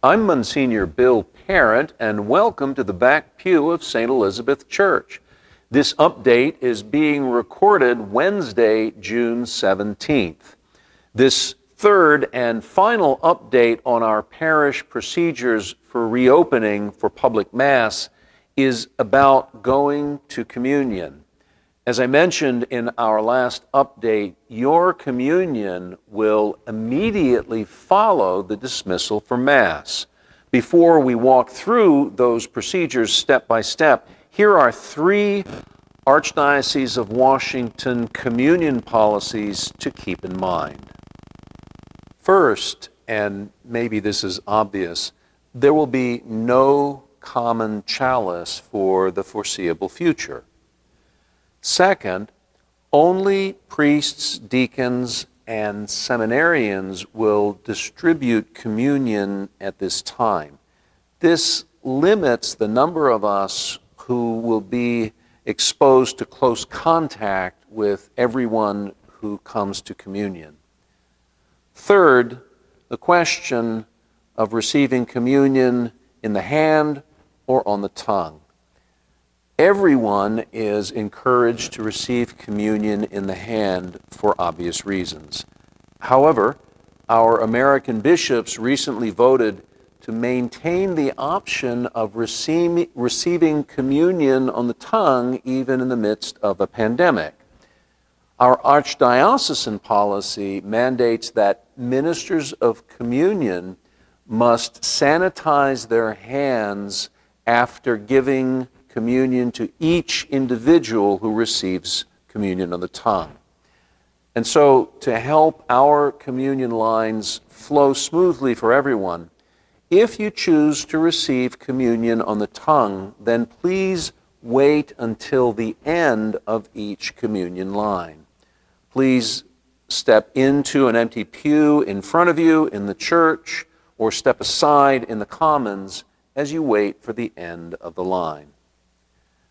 I'm Monsignor Bill Parent, and welcome to the back pew of St. Elizabeth Church. This update is being recorded Wednesday, June 17th. This third and final update on our parish procedures for reopening for public Mass is about going to communion. As I mentioned in our last update, your communion will immediately follow the dismissal for Mass. Before we walk through those procedures step by step, here are three Archdiocese of Washington communion policies to keep in mind. First, and maybe this is obvious, there will be no common chalice for the foreseeable future Second, only priests, deacons, and seminarians will distribute communion at this time. This limits the number of us who will be exposed to close contact with everyone who comes to communion. Third, the question of receiving communion in the hand or on the tongue. Everyone is encouraged to receive communion in the hand for obvious reasons. However, our American bishops recently voted to maintain the option of receive, receiving communion on the tongue even in the midst of a pandemic. Our archdiocesan policy mandates that ministers of communion must sanitize their hands after giving communion to each individual who receives communion on the tongue. And so, to help our communion lines flow smoothly for everyone, if you choose to receive communion on the tongue, then please wait until the end of each communion line. Please step into an empty pew in front of you in the church or step aside in the commons as you wait for the end of the line.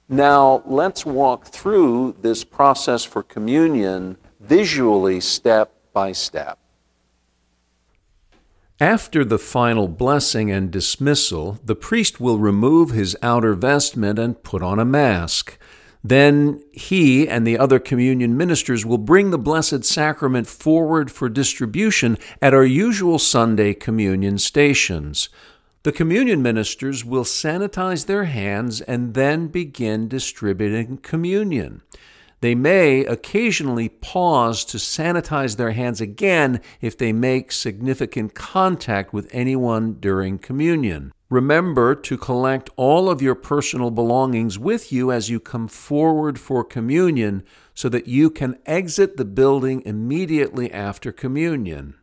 Now, let's walk through this process for communion visually, step by step. After the final blessing and dismissal, the priest will remove his outer vestment and put on a mask. Then he and the other communion ministers will bring the Blessed Sacrament forward for distribution at our usual Sunday communion stations. The communion ministers will sanitize their hands and then begin distributing communion. They may occasionally pause to sanitize their hands again if they make significant contact with anyone during communion. Remember to collect all of your personal belongings with you as you come forward for communion so that you can exit the building immediately after communion.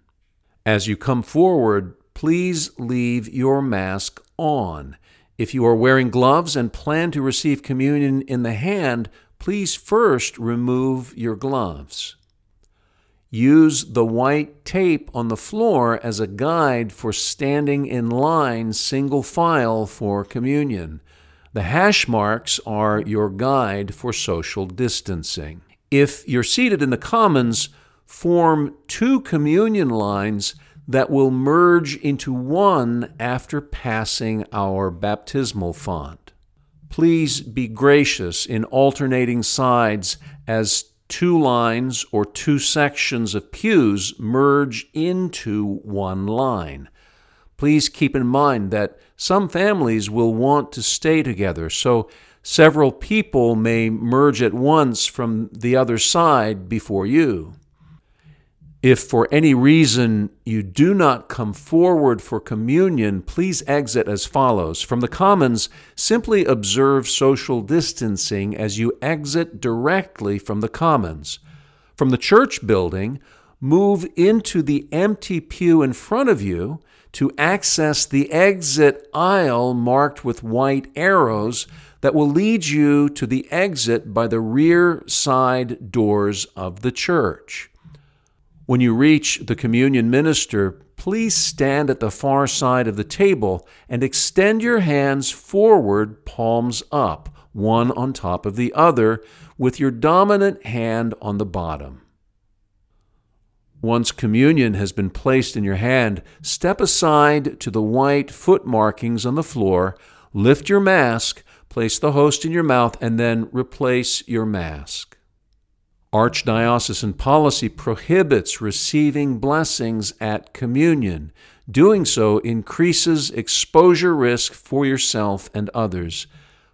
As you come forward, please leave your mask on. If you are wearing gloves and plan to receive communion in the hand, please first remove your gloves. Use the white tape on the floor as a guide for standing in line single file for communion. The hash marks are your guide for social distancing. If you're seated in the Commons, form two communion lines that will merge into one after passing our baptismal font. Please be gracious in alternating sides as two lines or two sections of pews merge into one line. Please keep in mind that some families will want to stay together, so several people may merge at once from the other side before you. If for any reason you do not come forward for communion, please exit as follows. From the commons, simply observe social distancing as you exit directly from the commons. From the church building, move into the empty pew in front of you to access the exit aisle marked with white arrows that will lead you to the exit by the rear side doors of the church. When you reach the communion minister, please stand at the far side of the table and extend your hands forward, palms up, one on top of the other, with your dominant hand on the bottom. Once communion has been placed in your hand, step aside to the white foot markings on the floor, lift your mask, place the host in your mouth, and then replace your mask. Archdiocesan policy prohibits receiving blessings at communion. Doing so increases exposure risk for yourself and others.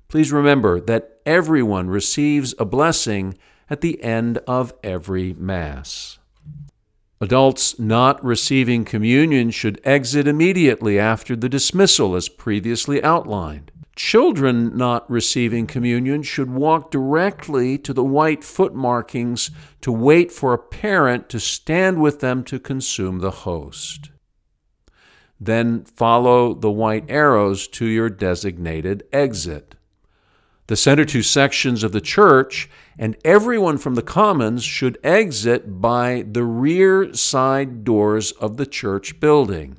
Please remember that everyone receives a blessing at the end of every Mass. Adults not receiving communion should exit immediately after the dismissal, as previously outlined. Children not receiving communion should walk directly to the white foot markings to wait for a parent to stand with them to consume the host. Then follow the white arrows to your designated exit the center two sections of the church, and everyone from the commons should exit by the rear side doors of the church building.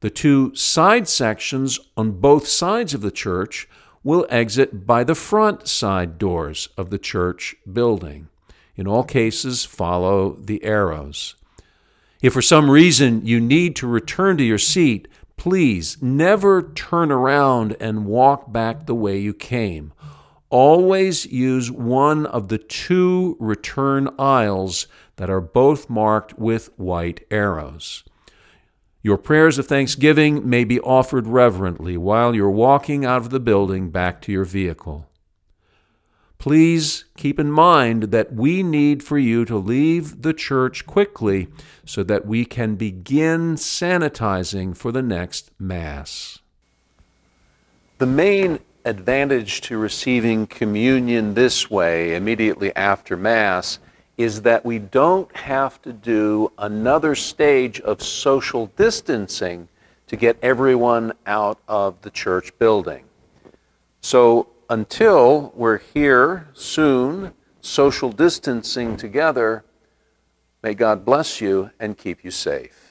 The two side sections on both sides of the church will exit by the front side doors of the church building. In all cases, follow the arrows. If for some reason you need to return to your seat, please never turn around and walk back the way you came always use one of the two return aisles that are both marked with white arrows. Your prayers of thanksgiving may be offered reverently while you're walking out of the building back to your vehicle. Please keep in mind that we need for you to leave the church quickly so that we can begin sanitizing for the next Mass. The main advantage to receiving communion this way, immediately after Mass, is that we don't have to do another stage of social distancing to get everyone out of the church building. So until we're here soon, social distancing together, may God bless you and keep you safe.